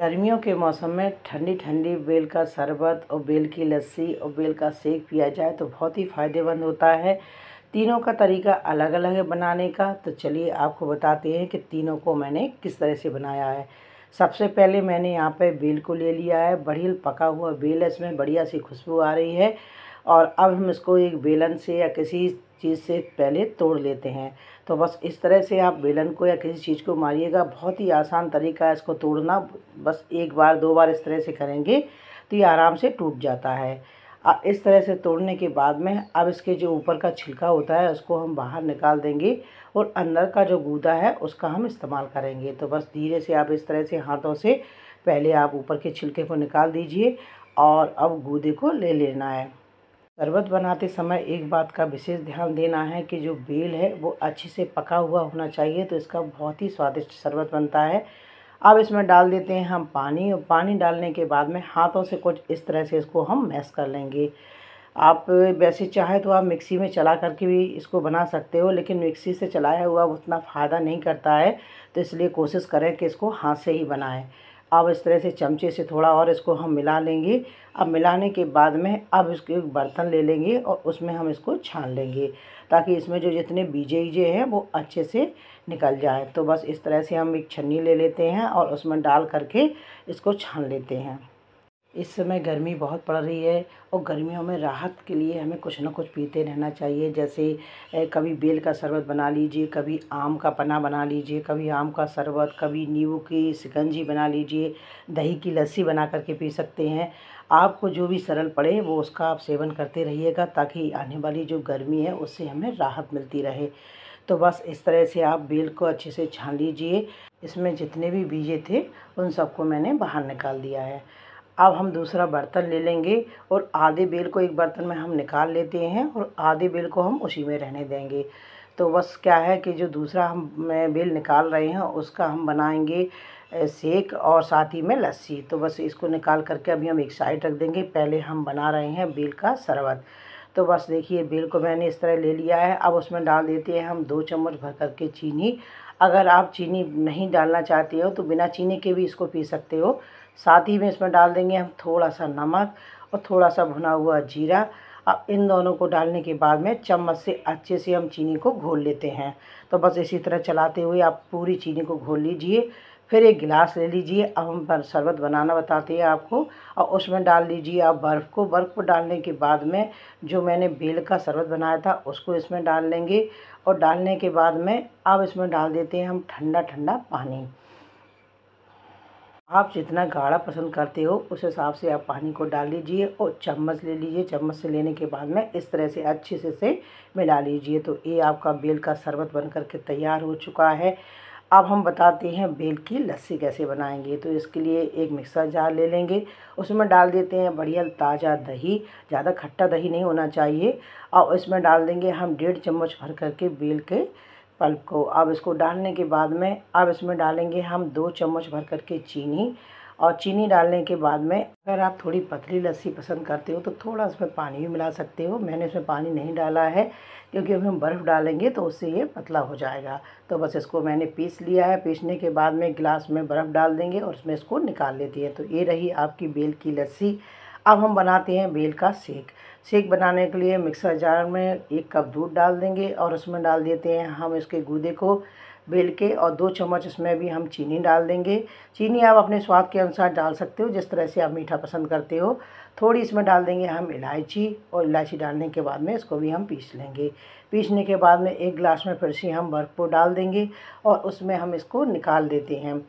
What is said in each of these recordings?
गर्मियों के मौसम में ठंडी ठंडी बेल का शरबत और बेल की लस्सी और बेल का सेक पिया जाए तो बहुत ही फ़ायदेमंद होता है तीनों का तरीका अलग अलग है बनाने का तो चलिए आपको बताते हैं कि तीनों को मैंने किस तरह से बनाया है सबसे पहले मैंने यहाँ पे बेल को ले लिया है बढ़ील पका हुआ बेल है इसमें बढ़िया सी खुशबू आ रही है और अब हम इसको एक बेलन से या किसी चीज़ से पहले तोड़ लेते हैं तो बस इस तरह से आप बेलन को या किसी चीज़ को मारिएगा बहुत ही आसान तरीका है इसको तोड़ना बस एक बार दो बार इस तरह से करेंगे तो ये आराम से टूट जाता है इस तरह से तोड़ने के बाद में अब इसके जो ऊपर का छिलका होता है उसको हम बाहर निकाल देंगे और अंदर का जो गूदा है उसका हम इस्तेमाल करेंगे तो बस धीरे से आप इस तरह से हाथों से पहले आप ऊपर के छिलके को निकाल दीजिए और अब गूदे को ले लेना है शरबत बनाते समय एक बात का विशेष ध्यान देना है कि जो बेल है वो अच्छे से पका हुआ होना चाहिए तो इसका बहुत ही स्वादिष्ट शरबत बनता है अब इसमें डाल देते हैं हम पानी और पानी डालने के बाद में हाथों से कुछ इस तरह से इसको हम मैस कर लेंगे आप वैसे चाहे तो आप मिक्सी में चला करके भी इसको बना सकते हो लेकिन मिक्सी से चलाया हुआ उतना फ़ायदा नहीं करता है तो इसलिए कोशिश करें कि इसको हाथ से ही बनाएं अब इस तरह से चमचे से थोड़ा और इसको हम मिला लेंगे अब मिलाने के बाद में अब इसके एक बर्तन ले लेंगे और उसमें हम इसको छान लेंगे ताकि इसमें जो जितने बीजे ईजे हैं वो अच्छे से निकल जाए तो बस इस तरह से हम एक छन्नी ले लेते हैं और उसमें डाल करके इसको छान लेते हैं इस समय गर्मी बहुत पड़ रही है और गर्मियों में राहत के लिए हमें कुछ ना कुछ पीते रहना चाहिए जैसे कभी बेल का शरबत बना लीजिए कभी आम का पना बना लीजिए कभी आम का शरबत कभी नींबू की सिकंजी बना लीजिए दही की लस्सी बना करके पी सकते हैं आपको जो भी सरल पड़े वो उसका आप सेवन करते रहिएगा ताकि आने वाली जो गर्मी है उससे हमें राहत मिलती रहे तो बस इस तरह से आप बेल को अच्छे से छान लीजिए इसमें जितने भी बीजे थे उन सबको मैंने बाहर निकाल दिया है अब हम दूसरा बर्तन ले लेंगे और आधे बेल को एक बर्तन में हम निकाल लेते हैं और आधे बेल को हम उसी में रहने देंगे तो बस क्या है कि जो दूसरा हम बेल निकाल रहे हैं उसका हम बनाएंगे सेक और साथ ही में लस्सी तो बस इसको निकाल करके अभी हम एक साइड रख देंगे पहले हम बना रहे हैं बेल का शरबत तो बस देखिए बेल को मैंने इस तरह ले लिया है अब उसमें डाल देते हैं हम दो चम्मच भर करके चीनी अगर आप चीनी नहीं डालना चाहते हो तो बिना चीनी के भी इसको पी सकते हो साथ ही में इसमें डाल देंगे हम थोड़ा सा नमक और थोड़ा सा भुना हुआ जीरा अब इन दोनों को डालने के बाद में चम्मच से अच्छे से हम चीनी को घोल लेते हैं तो बस इसी तरह चलाते हुए आप पूरी चीनी को घोल लीजिए फिर एक गिलास ले लीजिए अब हम शरबत बनाना बताते हैं आपको और उसमें डाल लीजिए आप बर्फ़ को बर्फ़ को डालने के बाद में जो मैंने बेल का शरबत बनाया था उसको इसमें डाल लेंगे और डालने के बाद में अब इसमें डाल देते हैं हम ठंडा ठंडा पानी आप जितना गाढ़ा पसंद करते हो उस हिसाब से आप पानी को डाल लीजिए और चम्मच ले लीजिए चम्मच से लेने के बाद में इस तरह से अच्छे से से मिला लीजिए तो ये आपका बेल का शरबत बन करके तैयार हो चुका है अब हम बताते हैं बेल की लस्सी कैसे बनाएंगे तो इसके लिए एक मिक्सर जार ले लेंगे उसमें डाल देते हैं बढ़िया ताज़ा दही ज़्यादा खट्टा दही नहीं होना चाहिए और इसमें डाल देंगे हम डेढ़ चम्मच भर करके बेल के पल्प को अब इसको डालने के बाद में अब इसमें डालेंगे हम दो चम्मच भर करके चीनी और चीनी डालने के बाद में अगर आप थोड़ी पतली लस्सी पसंद करते हो तो थोड़ा उसमें पानी भी मिला सकते हो मैंने इसमें पानी नहीं डाला है क्योंकि हम बर्फ़ डालेंगे तो उससे ये पतला हो जाएगा तो बस इसको मैंने पीस लिया है पीसने के बाद में गिलास में बर्फ़ डाल देंगे और उसमें इसको निकाल लेती है तो ये रही आपकी बेल की लस्सी अब हम बनाते हैं बेल का सेक सेक बनाने के लिए मिक्सर जार में एक कप दूध डाल देंगे और उसमें डाल देते हैं हम इसके गूदे को बेल के और दो चम्मच इसमें भी हम चीनी डाल देंगे चीनी आप अपने स्वाद के अनुसार डाल सकते हो जिस तरह से आप मीठा पसंद करते हो थोड़ी इसमें डाल देंगे हम इलायची और इलायची डालने के बाद में इसको भी हम पीस लेंगे पीसने के बाद में एक गिलास में फिर से हम बर्फ़ को डाल देंगे और उसमें हम इसको निकाल देते हैं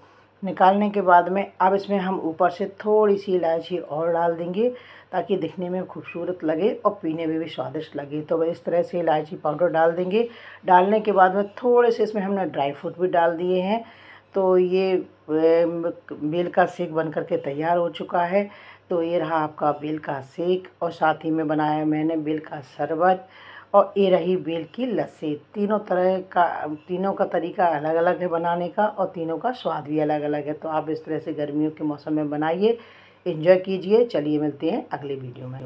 निकालने के बाद में अब इसमें हम ऊपर से थोड़ी सी इलायची और डाल देंगे ताकि दिखने में खूबसूरत लगे और पीने में भी स्वादिष्ट लगे तो इस तरह से इलायची पाउडर डाल देंगे डालने के बाद में थोड़े से इसमें हमने ड्राई फ्रूट भी डाल दिए हैं तो ये बेल का सेक बन करके तैयार हो चुका है तो ये रहा आपका बेल का सेक और साथ ही में बनाया मैंने बेल का शरबत और ये रही बेल की लस्सी तीनों तरह का तीनों का तरीका अलग अलग है बनाने का और तीनों का स्वाद भी अलग अलग है तो आप इस तरह से गर्मियों के मौसम में बनाइए इन्जॉय कीजिए चलिए मिलते हैं अगले वीडियो में